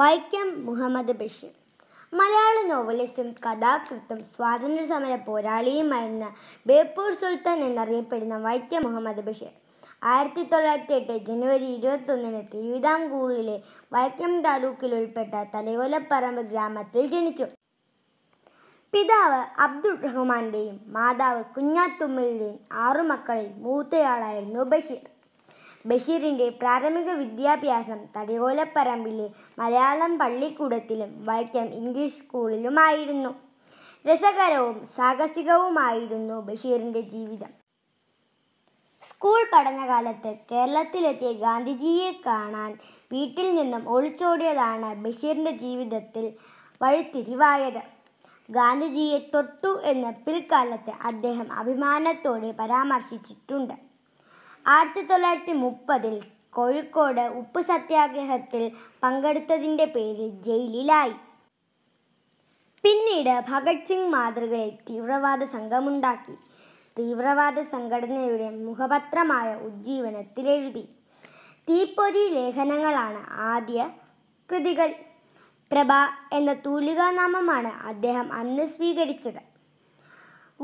വൈക്കം മുഹമ്മദ് ബഷീർ മലയാള നോവലിസ്റ്റും കഥാകൃത്തും സ്വാതന്ത്ര്യ സമര പോരാളിയുമായിരുന്ന ബേപ്പൂർ സുൽത്താൻ എന്നറിയപ്പെടുന്ന വൈക്കം മുഹമ്മദ് ബഷീർ ആയിരത്തി തൊള്ളായിരത്തി എട്ട് ജനുവരി ഇരുപത്തൊന്നിന് തിരുവിതാംകൂറിലെ വൈക്കം താലൂക്കിൽ ഉൾപ്പെട്ട തലയോലപ്പറമ്പ് ഗ്രാമത്തിൽ ജനിച്ചു പിതാവ് അബ്ദുൾ റഹ്മാന്റെയും മാതാവ് കുഞ്ഞാത്തുമ്മയുടെയും ആറു മക്കളിൽ മൂത്തയാളായിരുന്നു ബഷീർ ബഷീറിൻ്റെ പ്രാഥമിക വിദ്യാഭ്യാസം തടികോലപ്പറമ്പിലെ മലയാളം പള്ളിക്കൂടത്തിലും വൈക്കം ഇംഗ്ലീഷ് സ്കൂളിലുമായിരുന്നു രസകരവും സാഹസികവുമായിരുന്നു ബഷീറിൻ്റെ ജീവിതം സ്കൂൾ പഠനകാലത്ത് കേരളത്തിലെത്തിയ ഗാന്ധിജിയെ കാണാൻ വീട്ടിൽ നിന്നും ഒളിച്ചോടിയതാണ് ബഷീറിൻ്റെ ജീവിതത്തിൽ വഴിത്തിരിവായത് ഗാന്ധിജിയെ തൊട്ടു എന്ന് പിൽക്കാലത്ത് അദ്ദേഹം അഭിമാനത്തോടെ പരാമർശിച്ചിട്ടുണ്ട് ആയിരത്തി തൊള്ളായിരത്തി മുപ്പതിൽ കോഴിക്കോട് ഉപ്പ് സത്യാഗ്രഹത്തിൽ പങ്കെടുത്തതിൻ്റെ പേരിൽ ജയിലിലായി പിന്നീട് ഭഗത് സിംഗ് മാതൃകയിൽ തീവ്രവാദ സംഘമുണ്ടാക്കി തീവ്രവാദ സംഘടനയുടെ മുഖപത്രമായ ഉജ്ജീവനത്തിലെഴുതി തീപ്പൊരി ലേഖനങ്ങളാണ് ആദ്യ കൃതികൾ പ്രഭ എന്ന തൂലികാനാമമാണ് അദ്ദേഹം അന്ന് സ്വീകരിച്ചത്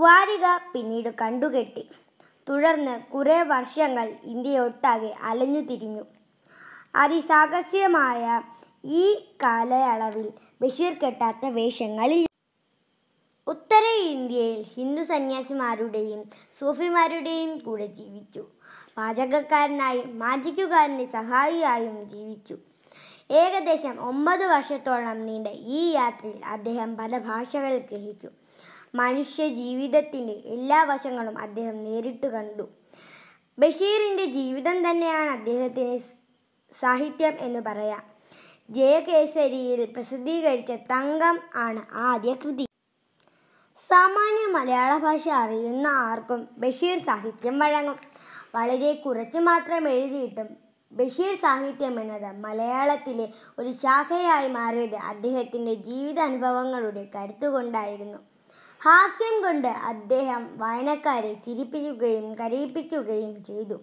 വാരിക പിന്നീട് കണ്ടുകെട്ടി തുടർന്ന് കുറേ വർഷങ്ങൾ ഇന്ത്യയൊട്ടാകെ അലഞ്ഞു തിരിഞ്ഞു അതിസാഹസ്യമായ ഈ കാലയളവിൽ ബഷീർ കെട്ടാത്ത വേഷങ്ങളിൽ ഉത്തര ഇന്ത്യയിൽ ഹിന്ദു സന്യാസിമാരുടെയും സൂഫിമാരുടെയും കൂടെ ജീവിച്ചു പാചകക്കാരനായും മാജിക്കുകാരൻ്റെ സഹായിയായും ജീവിച്ചു ഏകദേശം ഒമ്പത് വർഷത്തോളം നീണ്ട ഈ യാത്രയിൽ അദ്ദേഹം പല ഭാഷകൾ ഗ്രഹിച്ചു മനുഷ്യ ജീവിതത്തിൻ്റെ എല്ലാ വശങ്ങളും അദ്ദേഹം നേരിട്ട് കണ്ടു ബഷീറിൻ്റെ ജീവിതം തന്നെയാണ് അദ്ദേഹത്തിന് സാഹിത്യം എന്ന് പറയാം ജയകേസരിയിൽ പ്രസിദ്ധീകരിച്ച തങ്കം ആണ് ആദ്യ കൃതി സാമാന്യ മലയാള ഭാഷ അറിയുന്ന ആർക്കും ബഷീർ സാഹിത്യം വഴങ്ങും വളരെ കുറച്ച് മാത്രം എഴുതിയിട്ടും ബഷീർ സാഹിത്യം എന്നത് മലയാളത്തിലെ ഒരു ശാഖയായി മാറിയത് അദ്ദേഹത്തിൻ്റെ ജീവിതാനുഭവങ്ങളുടെ കരുത്തുകൊണ്ടായിരുന്നു ഹാസ്യം കൊണ്ട് അദ്ദേഹം വായനക്കാരെ ചിരിപ്പിക്കുകയും കരയിപ്പിക്കുകയും ചെയ്തു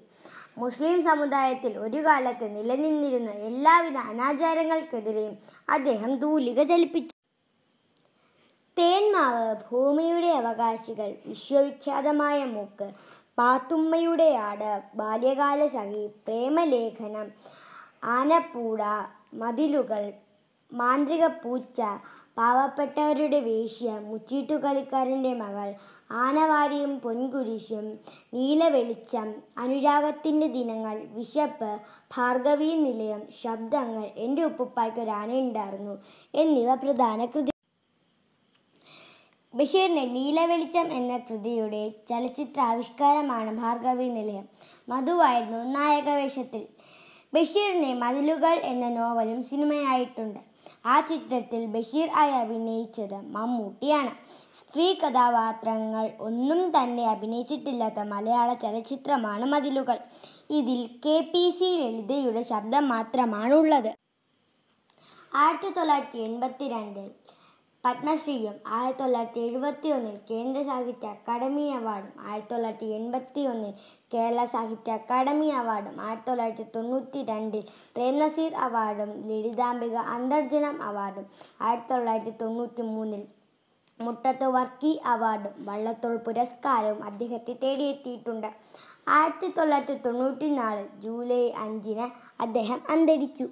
മുസ്ലിം സമുദായത്തിൽ ഒരു കാലത്ത് നിലനിന്നിരുന്ന എല്ലാവിധ അനാചാരങ്ങൾക്കെതിരെയും അദ്ദേഹം തൂലിക ചലിപ്പിച്ചു തേന്മാവ് ഭൂമിയുടെ അവകാശികൾ വിശ്വവിഖ്യാതമായ മൂക്ക് പാത്തുമ്മയുടെ ആട് ബാല്യകാല സഖി പ്രേമലേഖനം ആനപ്പൂട മതിലുകൾ മാന്ത്രിക പൂച്ച പാവപ്പെട്ടവരുടെ വേശ്യ മുച്ചീട്ടുകളിക്കാരൻ്റെ മകൾ ആനവാരിയും പൊൻകുരിശും നീലവെളിച്ചം അനുരാഗത്തിൻ്റെ ദിനങ്ങൾ വിശപ്പ് ഭാർഗവീ നിലയം ശബ്ദങ്ങൾ എൻ്റെ ഉപ്പുപ്പായ്ക്ക് ഒരാനയുണ്ടായിരുന്നു എന്നിവ പ്രധാന കൃതി ബഷീറിൻ്റെ നീലവെളിച്ചം എന്ന കൃതിയുടെ ആവിഷ്കാരമാണ് ഭാർഗവീ നിലയം മധുവായിരുന്നു നായകവേഷത്തിൽ ബഷീറിൻ്റെ മതിലുകൾ എന്ന നോവലും സിനിമയായിട്ടുണ്ട് ആ ചിത്രത്തിൽ ബഷീർ ആയി അഭിനയിച്ചത് മമ്മൂട്ടിയാണ് സ്ത്രീ കഥാപാത്രങ്ങൾ ഒന്നും തന്നെ അഭിനയിച്ചിട്ടില്ലാത്ത മലയാള ചലച്ചിത്രമാണ് മതിലുകൾ ഇതിൽ കെ പി സി ലളിതയുടെ ശബ്ദം മാത്രമാണുള്ളത് ആയിരത്തി തൊള്ളായിരത്തി എൺപത്തിരണ്ടിൽ പത്മശ്രീയും ആയിരത്തി തൊള്ളായിരത്തി എഴുപത്തി ഒന്നിൽ കേന്ദ്ര സാഹിത്യ അക്കാദമി അവാർഡും ആയിരത്തി തൊള്ളായിരത്തി എൺപത്തി ഒന്നിൽ കേരള സാഹിത്യ അക്കാദമി അവാർഡും ആയിരത്തി തൊള്ളായിരത്തി തൊണ്ണൂറ്റി രണ്ടിൽ പ്രേംനസീർ അവാർഡും ലളിതാംബിക അന്തർജനം അവാർഡും ആയിരത്തി തൊള്ളായിരത്തി തൊണ്ണൂറ്റി മൂന്നിൽ മുട്ടത്ത് വർക്കി അവാർഡും വള്ളത്തോൾ പുരസ്കാരവും അദ്ദേഹത്തെ തേടിയെത്തിയിട്ടുണ്ട് ആയിരത്തി തൊള്ളായിരത്തി തൊണ്ണൂറ്റി നാല് ജൂലൈ അഞ്ചിന് അദ്ദേഹം അന്തരിച്ചു